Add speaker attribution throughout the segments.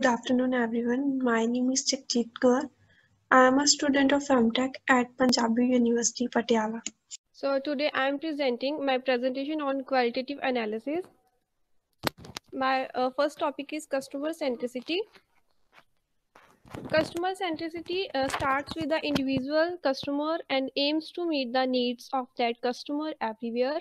Speaker 1: Good afternoon, everyone. My name is Chakjit Kaur. I am a student of MTech at Punjabi University, Patiala. So today I am presenting my presentation on qualitative analysis. My uh, first topic is customer centricity. Customer centricity uh, starts with the individual customer and aims to meet the needs of that customer everywhere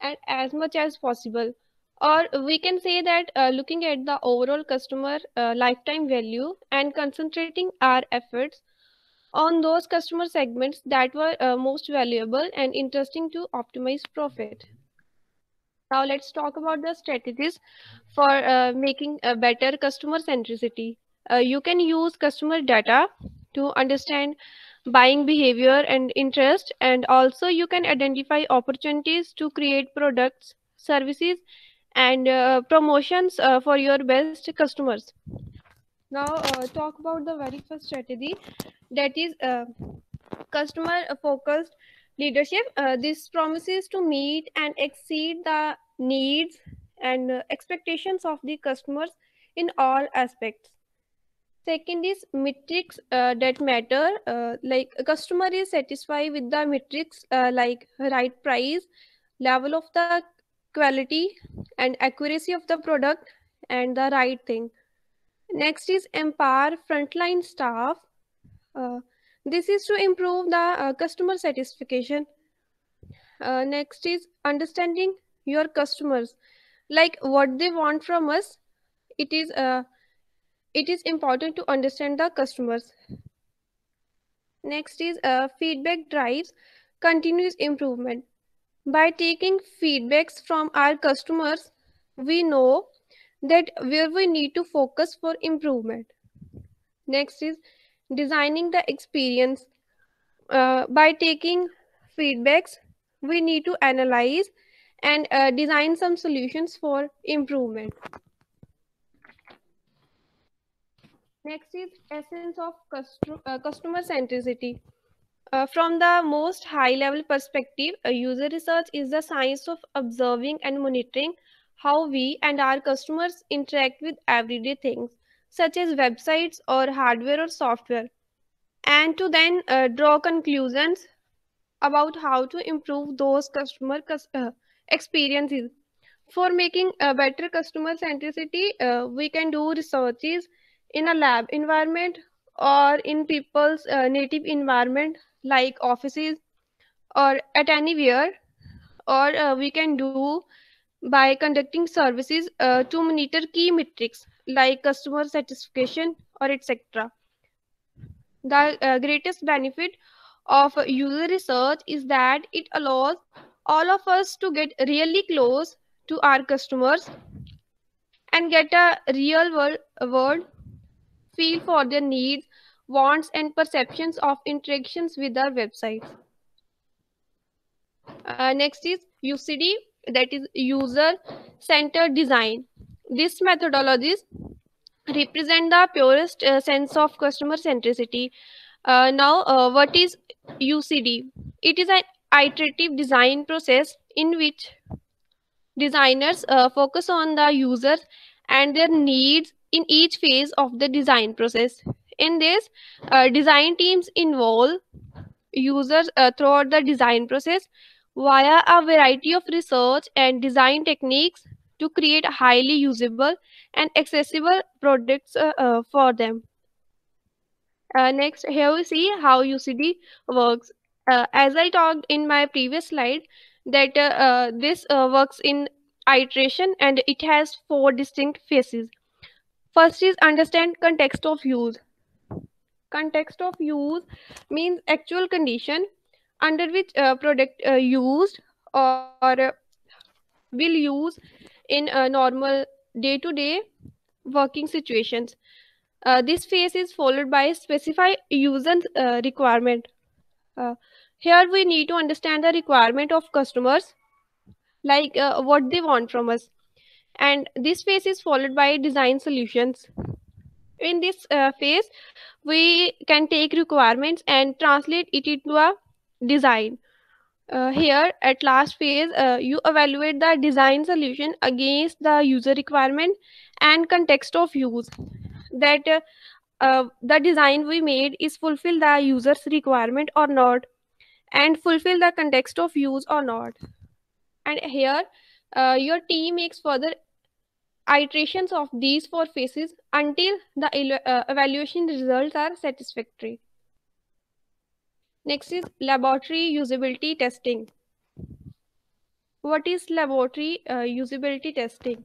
Speaker 1: and as much as possible or we can say that uh, looking at the overall customer uh, lifetime value and concentrating our efforts on those customer segments that were uh, most valuable and interesting to optimize profit. Now let's talk about the strategies for uh, making a better customer centricity. Uh, you can use customer data to understand buying behavior and interest and also you can identify opportunities to create products, services and uh, promotions uh, for your best customers. Now uh, talk about the very first strategy that is uh, customer focused leadership. Uh, this promises to meet and exceed the needs and uh, expectations of the customers in all aspects. Second is metrics that matter. like a customer is satisfied with the metrics like right price, level of the quality and accuracy of the product and the right thing. Next is empower frontline staff. Uh, this is to improve the uh, customer satisfaction. Uh, next is understanding your customers, like what they want from us. It is uh, it is important to understand the customers. Next is uh, feedback drives continuous improvement. By taking feedbacks from our customers, we know that where we need to focus for improvement. Next is designing the experience. Uh, by taking feedbacks, we need to analyze and uh, design some solutions for improvement. Next is essence of uh, customer centricity. Uh, from the most high level perspective, user research is the science of observing and monitoring how we and our customers interact with everyday things such as websites or hardware or software and to then uh, draw conclusions about how to improve those customer uh, experiences. For making a better customer centricity, uh, we can do researches in a lab environment or in people's uh, native environment like offices or at anywhere or uh, we can do by conducting services uh, to monitor key metrics like customer satisfaction or etc the uh, greatest benefit of user research is that it allows all of us to get really close to our customers and get a real world, world feel for their needs, wants, and perceptions of interactions with our website. Uh, next is UCD, that is user-centered design. This methodologies represent the purest uh, sense of customer centricity. Uh, now, uh, what is UCD? It is an iterative design process in which designers uh, focus on the users and their needs in each phase of the design process. In this, uh, design teams involve users uh, throughout the design process via a variety of research and design techniques to create highly usable and accessible products uh, uh for them. Uh, next, here we see how UCD works. Uh, as I talked in my previous slide, that this works in iteration and it has four distinct phases First is understand context of use. Context of use means actual condition under which uh, product uh, used or, or uh, will use in a normal day-to-day -day working situations. Uh, this phase is followed by specify user uh, requirement. Uh, here we need to understand the requirement of customers, like what they want from us and this phase is followed by design solutions in this uh, phase we can take requirements and translate it into a design uh, here at last phase uh, you evaluate the design solution against the user requirement and context of use that uh, uh, the design we made is fulfill the user's requirement or not and fulfill the context of use or not and here uh, your team makes further iterations of these four phases until the uh, evaluation results are satisfactory. Next is laboratory usability testing. What is laboratory uh, usability testing?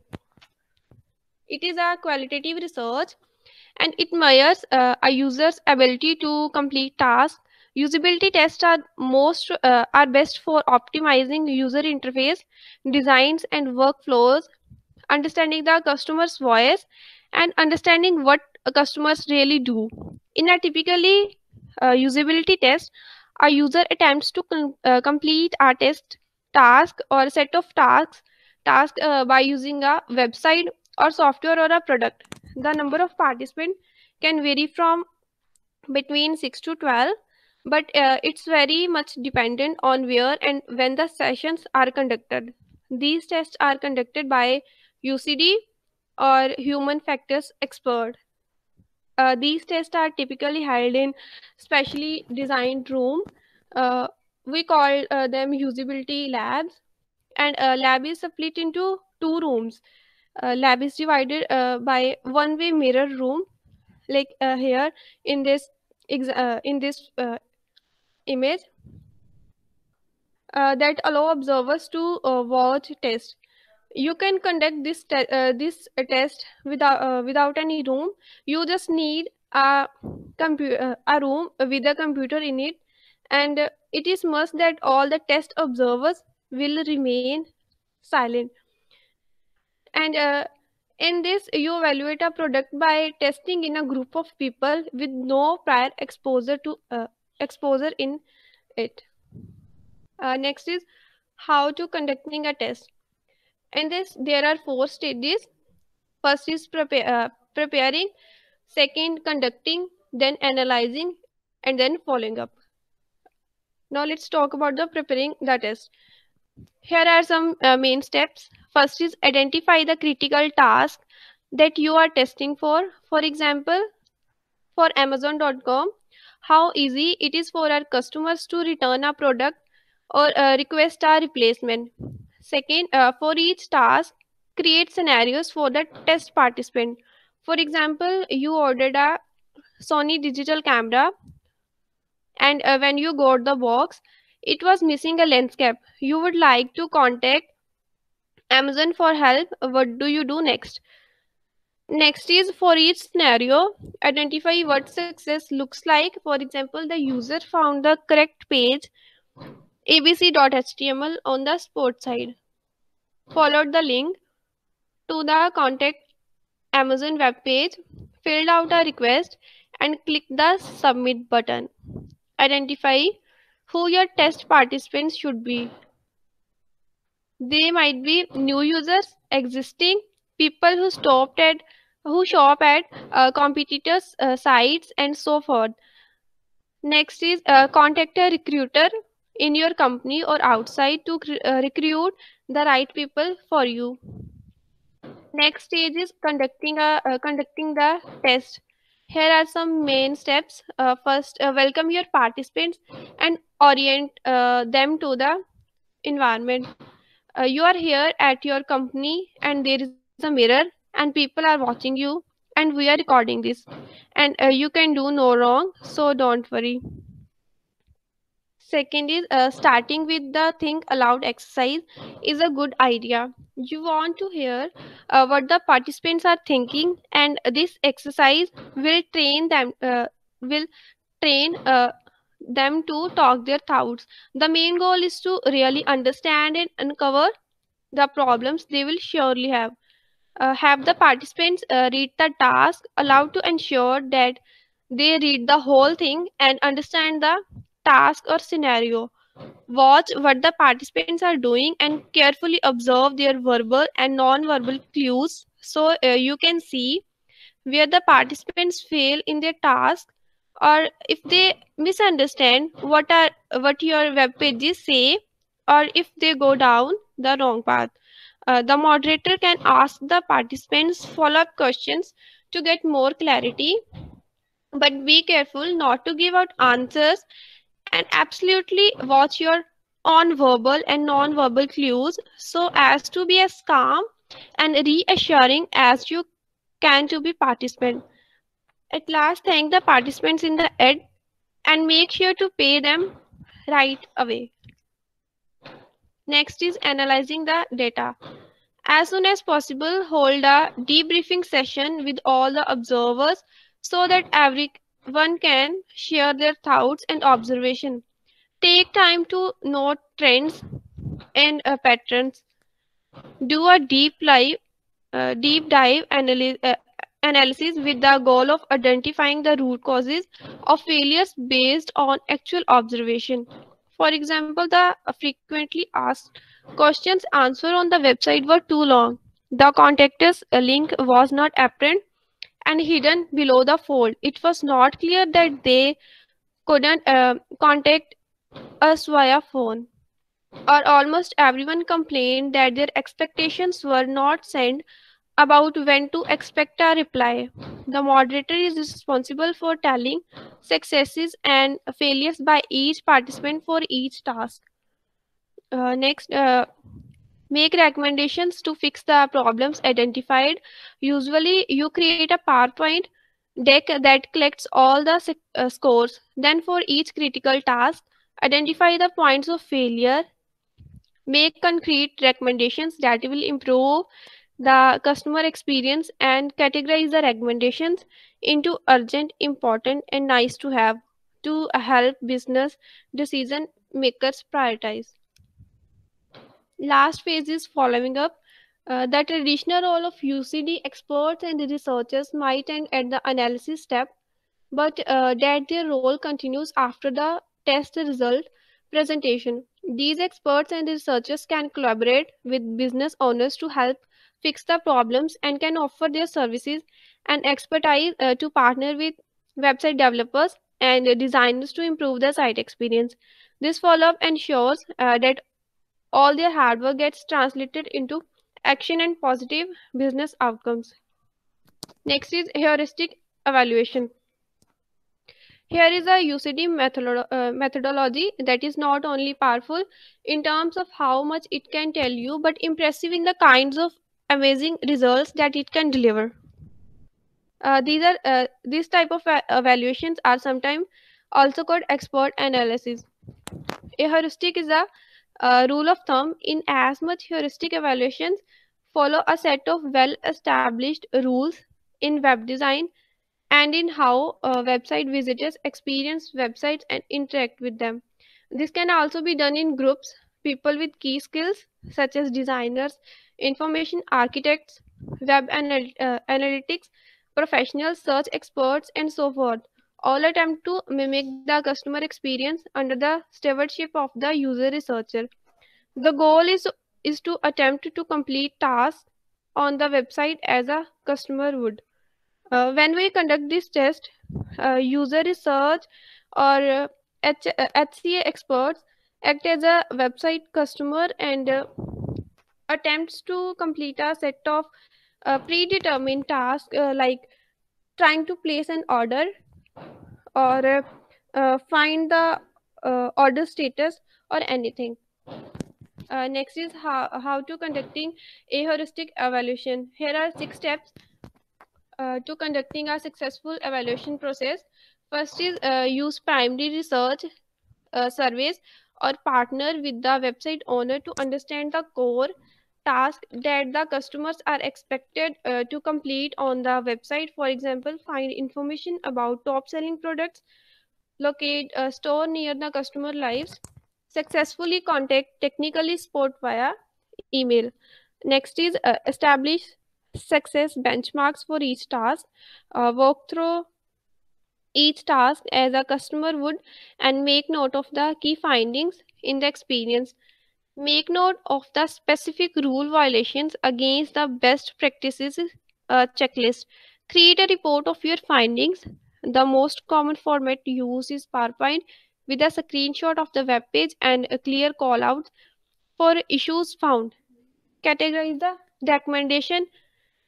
Speaker 1: It is a qualitative research and it measures uh, a user's ability to complete tasks. Usability tests are most uh, are best for optimizing user interface designs and workflows understanding the customer's voice and understanding what customers really do in a typically uh, usability test a user attempts to com uh, complete a test task or set of tasks task uh, by using a website or software or a product the number of participants can vary from between 6 to 12 but uh, it's very much dependent on where and when the sessions are conducted these tests are conducted by UCD or human factors expert. Uh, these tests are typically held in specially designed room. Uh, we call uh, them usability labs. And a lab is split into two rooms. lab is divided uh, by one-way mirror room, like uh, here in this uh, in this image, that allow observers to watch test you can conduct this uh, this test without uh, without any room you just need a computer uh, a room with a computer in it and it is must that all the test observers will remain silent and uh, in this you evaluate a product by testing in a group of people with no prior exposure to uh, exposure in it uh, next is how to conducting a test and this there are four stages first is prepare, uh, preparing second conducting then analyzing and then following up now let's talk about the preparing the test here are some uh, main steps first is identify the critical task that you are testing for for example for amazon.com how easy it is for our customers to return a product or uh, request a replacement Second, uh, for each task, create scenarios for the test participant. For example, you ordered a Sony digital camera and uh, when you got the box, it was missing a lens cap. You would like to contact Amazon for help. What do you do next? Next is for each scenario, identify what success looks like. For example, the user found the correct page abc.html on the sports side. Followed the link to the contact Amazon web page, filled out a request and click the submit button. Identify who your test participants should be. They might be new users, existing, people who stopped at who shop at uh, competitors uh, sites and so forth. Next is uh, contact a recruiter in your company or outside to uh, recruit the right people for you next stage is conducting a uh, conducting the test here are some main steps uh, first uh, welcome your participants and orient uh, them to the environment uh, you are here at your company and there is a mirror and people are watching you and we are recording this and uh, you can do no wrong so don't worry Second is uh, starting with the think aloud exercise is a good idea. You want to hear uh, what the participants are thinking, and this exercise will train them uh, will train uh, them to talk their thoughts. The main goal is to really understand and uncover the problems they will surely have. Uh, have the participants uh, read the task aloud to ensure that they read the whole thing and understand the task or scenario. Watch what the participants are doing and carefully observe their verbal and non-verbal clues so uh, you can see where the participants fail in their task or if they misunderstand what are what your web pages say or if they go down the wrong path. Uh, the moderator can ask the participants follow-up questions to get more clarity but be careful not to give out answers and absolutely watch your on verbal and non-verbal clues so as to be as calm and reassuring as you can to be participant. At last, thank the participants in the ed and make sure to pay them right away. Next is analyzing the data. As soon as possible, hold a debriefing session with all the observers so that every one can share their thoughts and observation. Take time to note trends and uh, patterns. Do a deep, live, uh, deep dive uh, analysis with the goal of identifying the root causes of failures based on actual observation. For example, the uh, frequently asked questions answer on the website were too long. The contact us uh, link was not apparent and hidden below the fold. It was not clear that they couldn't uh, contact us via phone. Or almost everyone complained that their expectations were not sent about when to expect a reply. The moderator is responsible for telling successes and failures by each participant for each task. Uh, next, uh, make recommendations to fix the problems identified. Usually you create a PowerPoint deck that collects all the uh, scores. Then for each critical task, identify the points of failure, make concrete recommendations that will improve the customer experience and categorize the recommendations into urgent, important, and nice to have to help business decision makers prioritize last phase is following up uh, the traditional role of UCD experts and researchers might end at the analysis step, but uh, that their role continues after the test result presentation. These experts and researchers can collaborate with business owners to help fix the problems and can offer their services and expertise uh, to partner with website developers and designers to improve the site experience. This follow-up ensures uh, that all their hard work gets translated into action and positive business outcomes. Next is heuristic evaluation. Here is a UCD uh, methodology that is not only powerful in terms of how much it can tell you, but impressive in the kinds of amazing results that it can deliver. Uh, these are uh, these type of evaluations are sometimes also called expert analysis. A heuristic is a uh, rule of thumb in as much heuristic evaluations follow a set of well-established rules in web design and in how uh, website visitors experience websites and interact with them. This can also be done in groups, people with key skills such as designers, information architects, web anal uh, analytics, professionals, search experts, and so forth all attempt to mimic the customer experience under the stewardship of the user researcher. The goal is, is to attempt to complete tasks on the website as a customer would. Uh, when we conduct this test, uh, user research or uh, HCA uh, experts act as a website customer and uh, attempts to complete a set of uh, predetermined tasks like trying to place an order, or uh, find the uh, order status or anything. Uh, next is how, how to conducting a heuristic evaluation. Here are six steps uh, to conducting a successful evaluation process. First is uh, use primary research uh, surveys or partner with the website owner to understand the core tasks that the customers are expected uh, to complete on the website. For example, find information about top selling products, locate a store near the customer lives, successfully contact technically support via email. Next is uh, establish success benchmarks for each task, uh, walk through each task as a customer would and make note of the key findings in the experience. Make note of the specific rule violations against the best practices uh, checklist. Create a report of your findings. The most common format used is PowerPoint with a screenshot of the web page and a clear callout for issues found. Categorize the recommendation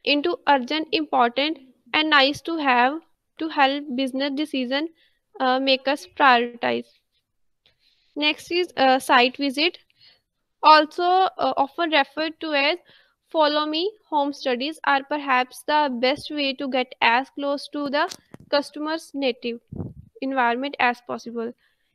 Speaker 1: into urgent, important, and nice to have to help business decision uh, makers prioritize. Next is a uh, site visit also uh, often referred to as follow me home studies are perhaps the best way to get as close to the customer's native environment as possible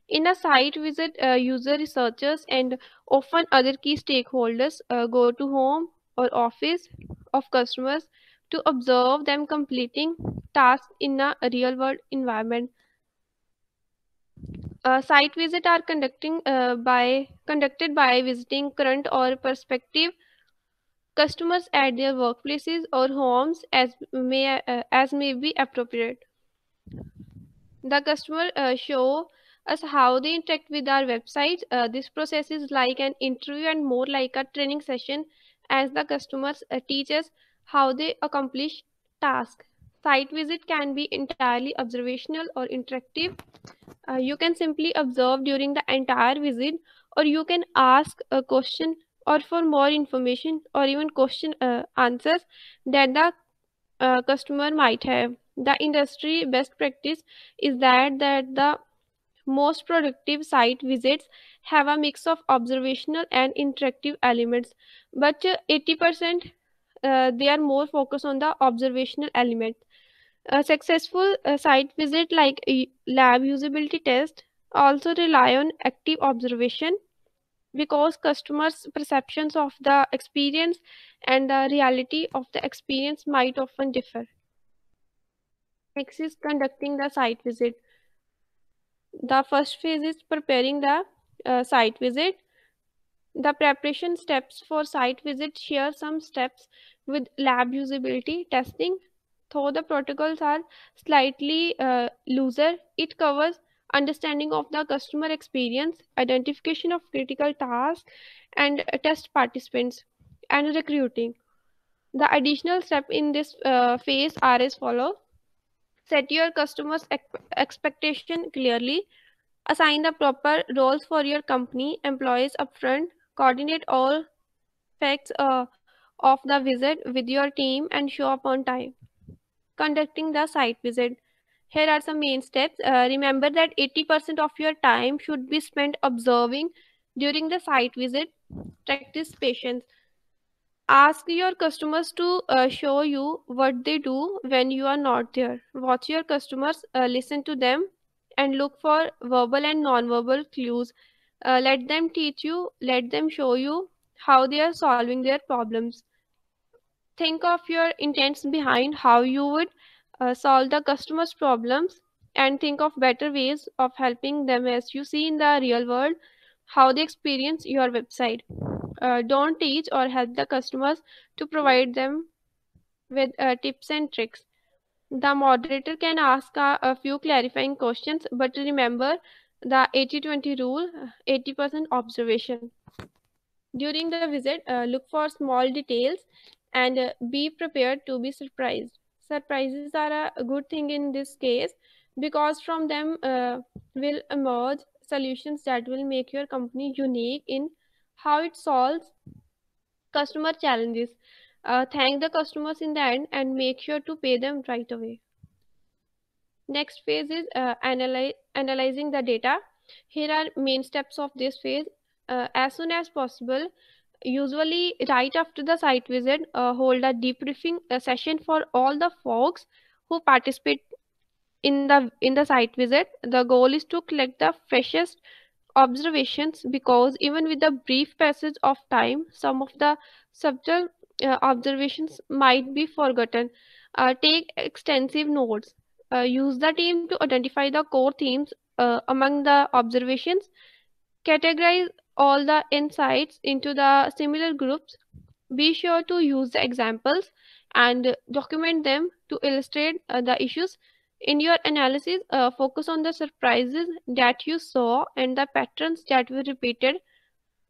Speaker 1: in a site visit uh, user researchers and often other key stakeholders uh, go to home or office of customers to observe them completing tasks in a real world environment uh, site visit are conducting uh, by conducted by visiting current or prospective customers at their workplaces or homes as may uh, as may be appropriate. The customer uh, show us how they interact with our website. Uh, this process is like an interview and more like a training session as the customers uh, teach us how they accomplish tasks. Site visit can be entirely observational or interactive uh, you can simply observe during the entire visit or you can ask a question or for more information or even question uh, answers that the uh, customer might have the industry best practice is that that the most productive site visits have a mix of observational and interactive elements but 80% uh, uh, they are more focused on the observational element a successful uh, site visit like a uh, lab usability test also rely on active observation because customers' perceptions of the experience and the reality of the experience might often differ. Next is conducting the site visit. The first phase is preparing the uh, site visit. The preparation steps for site visit share some steps with lab usability testing though the protocols are slightly uh, looser, it covers understanding of the customer experience, identification of critical tasks, and test participants, and recruiting. The additional step in this uh, phase are as follow. Set your customers' expectation clearly. Assign the proper roles for your company, employees upfront. Coordinate all facts uh, of the visit with your team and show up on time conducting the site visit here are some main steps uh, remember that 80% of your time should be spent observing during the site visit practice patience ask your customers to uh, show you what they do when you are not there watch your customers uh, listen to them and look for verbal and non-verbal clues uh, let them teach you let them show you how they are solving their problems think of your intents behind how you would uh, solve the customer's problems and think of better ways of helping them as you see in the real world how they experience your website uh, don't teach or help the customers to provide them with uh, tips and tricks the moderator can ask a, a few clarifying questions but remember the 80-20 rule 80% observation during the visit uh, look for small details and be prepared to be surprised. Surprises are a good thing in this case because from them uh, will emerge solutions that will make your company unique in how it solves customer challenges. Uh, thank the customers in the end and make sure to pay them right away. Next phase is uh, analyzing the data. Here are main steps of this phase. Uh, as soon as possible, usually right after the site visit uh, hold a debriefing uh, session for all the folks who participate in the in the site visit the goal is to collect the freshest observations because even with the brief passage of time some of the subtle uh, observations might be forgotten uh, take extensive notes uh, use the team to identify the core themes uh, among the observations categorize all the insights into the similar groups, be sure to use the examples and document them to illustrate uh, the issues. In your analysis, uh, focus on the surprises that you saw and the patterns that were repeated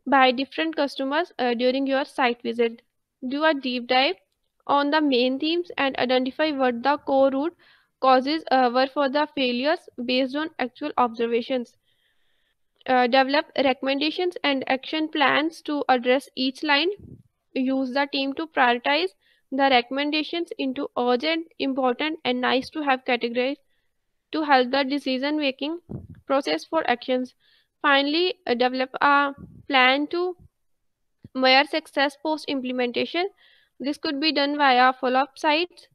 Speaker 1: by different customers uh, during your site visit. Do a deep dive on the main themes and identify what the core root causes uh, were for the failures based on actual observations. Uh, develop recommendations and action plans to address each line. Use the team to prioritize the recommendations into urgent, important, and nice to have categories to help the decision making process for actions. Finally, uh, develop a plan to measure success post implementation. This could be done via follow up sites,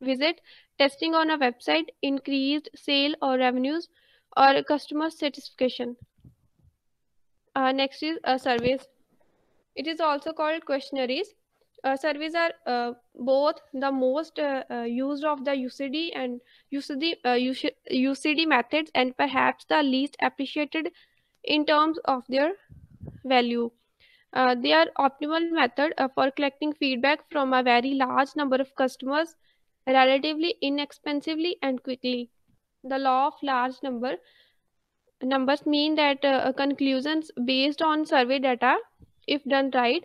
Speaker 1: visit, testing on a website, increased sale or revenues, or customer satisfaction. Uh, next is a uh, service. It is also called questionnaires. Uh, surveys are uh, both the most uh, uh used of the UCD and UCD, UC, uh, UCD methods and perhaps the least appreciated in terms of their value. they are optimal method for collecting feedback from a very large number of customers relatively inexpensively and quickly. The law of large number numbers mean that uh, uh, conclusions based on survey data, if done right,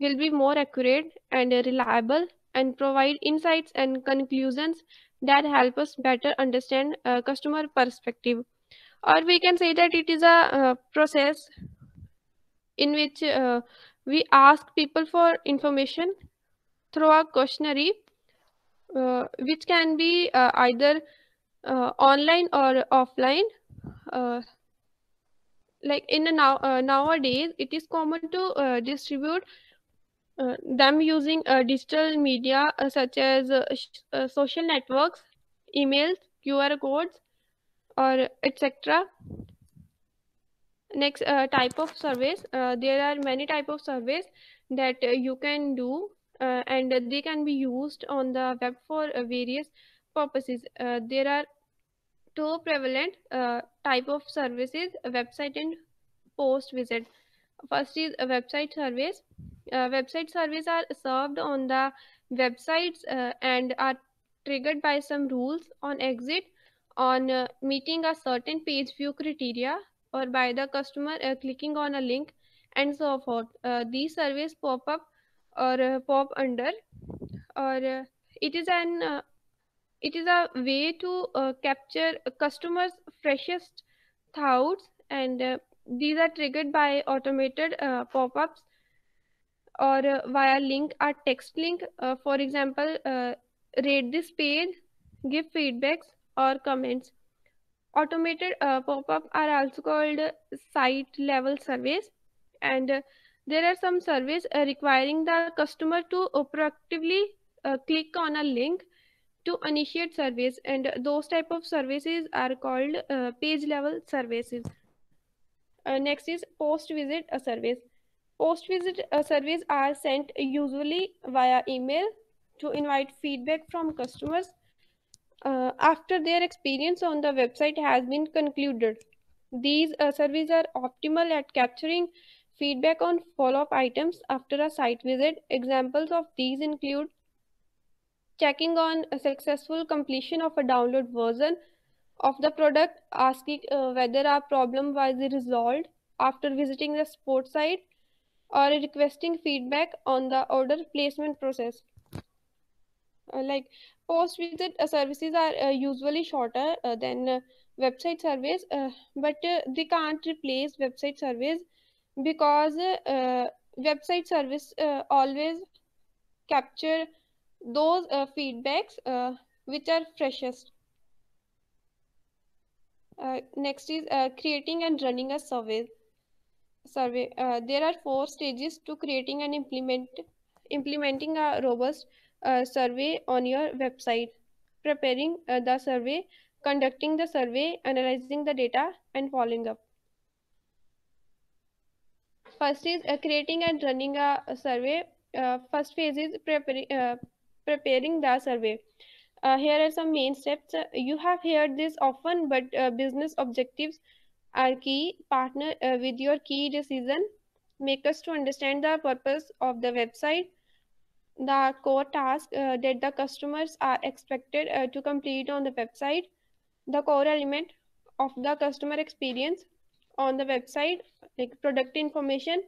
Speaker 1: will be more accurate and uh, reliable and provide insights and conclusions that help us better understand uh, customer perspective. Or we can say that it is a uh, process in which uh, we ask people for information through a questionnaire, which can be either online or offline. Uh, like in now uh, nowadays it is common to uh, distribute uh, them using uh, digital media uh, such as uh, social networks emails qr codes or etc next type of surveys there are many type of surveys that you can do and they can be used on the web for various purposes there are two prevalent uh, type of services, website and post visit. First is a website service. Uh, website service are served on the websites uh, and are triggered by some rules on exit, on uh, meeting a certain page view criteria, or by the customer uh, clicking on a link, and so forth. Uh, these services pop up or uh, pop under, or it is an it is a way to uh, capture customers' freshest thoughts, and uh, these are triggered by automated uh, pop ups or uh, via link or text link. Uh, for example, uh, rate this page, give feedbacks or comments. Automated pop ups are also called site level surveys, and there are some surveys requiring the customer to proactively click on a link to initiate surveys and those type of services are called uh, page level services. Uh, next is post visit a uh, surveys. Post visit a uh, surveys are sent usually via email to invite feedback from customers uh, after their experience on the website has been concluded. These uh, surveys are optimal at capturing feedback on follow-up items after a site visit. Examples of these include checking on a successful completion of a download version of the product, asking uh, whether our problem was resolved after visiting the support site or requesting feedback on the order placement process. Uh, like post visit uh, services are uh, usually shorter uh, than uh, website surveys, but they can't replace website surveys because website service always capture those uh, feedbacks uh, which are freshest. Uh, next is uh, creating and running a survey. Survey. Uh, there are four stages to creating and implement implementing a robust uh, survey on your website. Preparing the survey, conducting the survey, analyzing the data, and following up first is uh, creating and running a, a survey. Uh, first phase is preparing, uh, preparing the survey. Uh, here are some main steps. Uh, you have heard this often, but uh, business objectives are key. Partner uh, with your key decision makers to understand the purpose of the website, the core task uh, that the customers are expected uh, to complete on the website, the core element of the customer experience on the website, like product information,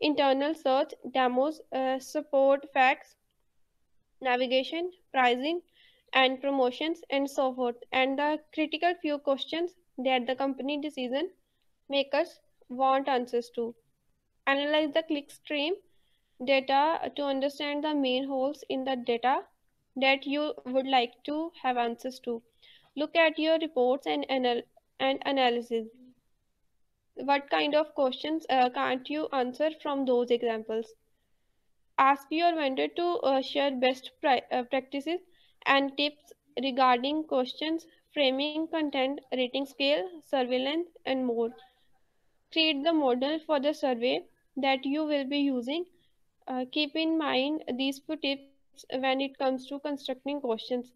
Speaker 1: internal search, demos, support, facts, navigation, pricing, and promotions, and so forth. And the critical few questions that the company decision makers want answers to. Analyze the clickstream data to understand the main holes in the data that you would like to have answers to. Look at your reports and, anal and analysis. What kind of questions uh, can't you answer from those examples? ask your vendor to uh, share best uh, practices and tips regarding questions, framing content, rating scale, surveillance, and more. Create the model for the survey that you will be using. Uh, keep in mind these few tips when it comes to constructing questions.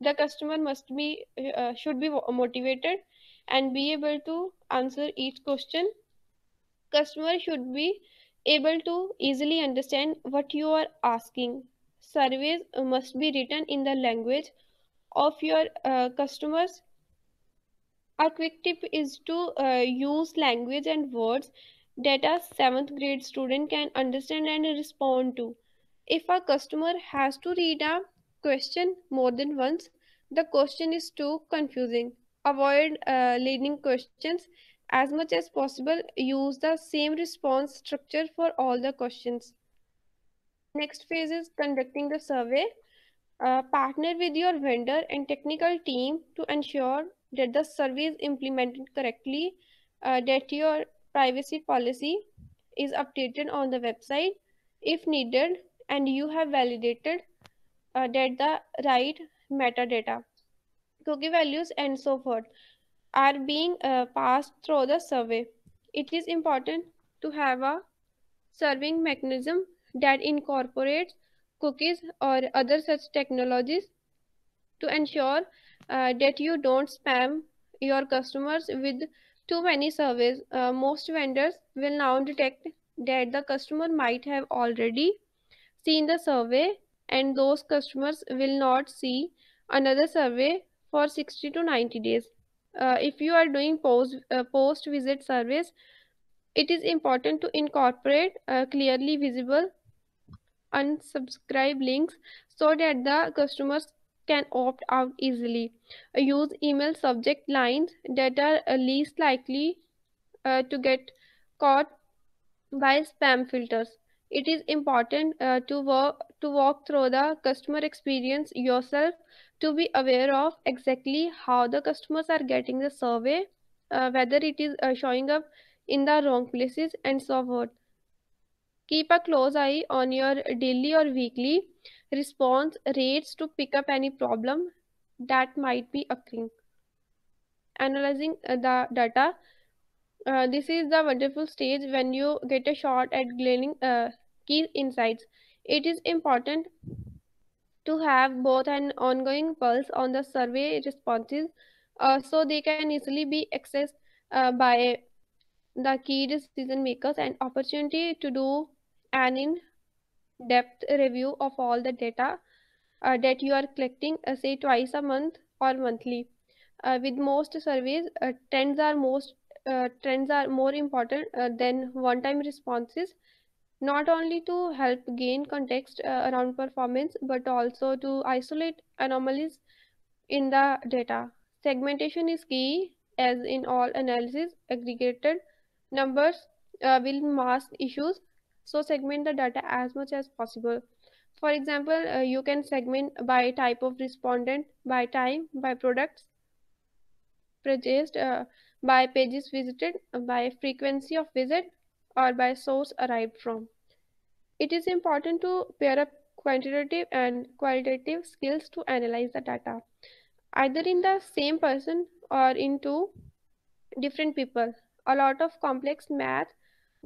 Speaker 1: The customer must be uh, should be motivated and be able to answer each question. Customer should be able to easily understand what you are asking. Surveys must be written in the language of your uh, customers. A quick tip is to uh, use language and words that a 7th grade student can understand and respond to. If a customer has to read a question more than once, the question is too confusing. Avoid uh, leading questions as much as possible, use the same response structure for all the questions. Next phase is conducting the survey. Uh, partner with your vendor and technical team to ensure that the survey is implemented correctly, uh, that your privacy policy is updated on the website if needed, and you have validated uh, that the right metadata, cookie values, and so forth are being uh, passed through the survey. It is important to have a serving mechanism that incorporates cookies or other such technologies to ensure uh, that you don't spam your customers with too many surveys. Uh, most vendors will now detect that the customer might have already seen the survey and those customers will not see another survey for 60 to 90 days uh, if you are doing post uh, post visit service it is important to incorporate uh, clearly visible unsubscribe links so that the customers can opt out easily uh, use email subject lines that are uh, least likely uh, to get caught by spam filters it is important to work to walk through the customer experience yourself to be aware of exactly how the customers are getting the survey, uh, whether it is uh, showing up in the wrong places and so forth. Keep a close eye on your daily or weekly response rates to pick up any problem that might be occurring. Analyzing uh, the data. Uh, this is the wonderful stage when you get a shot at gleaning uh, key insights. It is important to have both an ongoing pulse on the survey responses uh, so they can easily be accessed uh, by the key decision makers and opportunity to do an in-depth review of all the data uh, that you are collecting uh, say twice a month or monthly uh, with most surveys uh, trends are most uh, trends are more important uh, than one-time responses not only to help gain context uh, around performance, but also to isolate anomalies in the data. Segmentation is key as in all analysis, aggregated numbers uh, will mask issues. So segment the data as much as possible. For example, uh, you can segment by type of respondent, by time, by products, purchased, uh, by pages visited, uh, by frequency of visit, or by source arrived from. It is important to pair up quantitative and qualitative skills to analyze the data, either in the same person or into different people. A lot of complex math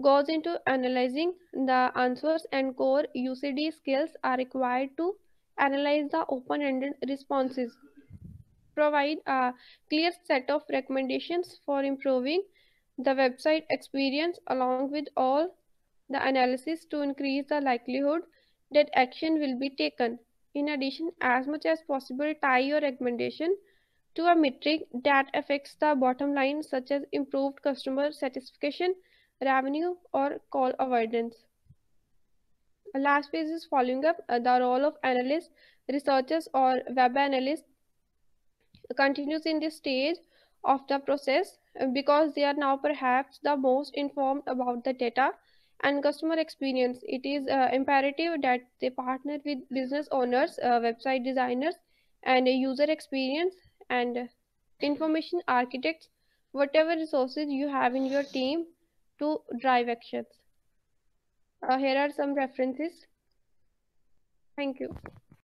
Speaker 1: goes into analyzing the answers and core UCD skills are required to analyze the open-ended responses. Provide a clear set of recommendations for improving the website experience along with all the analysis to increase the likelihood that action will be taken. In addition, as much as possible, tie your recommendation to a metric that affects the bottom line such as improved customer satisfaction, revenue or call avoidance. Last phase is following up uh, the role of analysts, researchers or web analysts continues in this stage of the process because they are now perhaps the most informed about the data and customer experience. It is uh, imperative that they partner with business owners, uh, website designers, and user experience and information architects, whatever resources you have in your team to drive actions. Uh, here are some references. Thank you.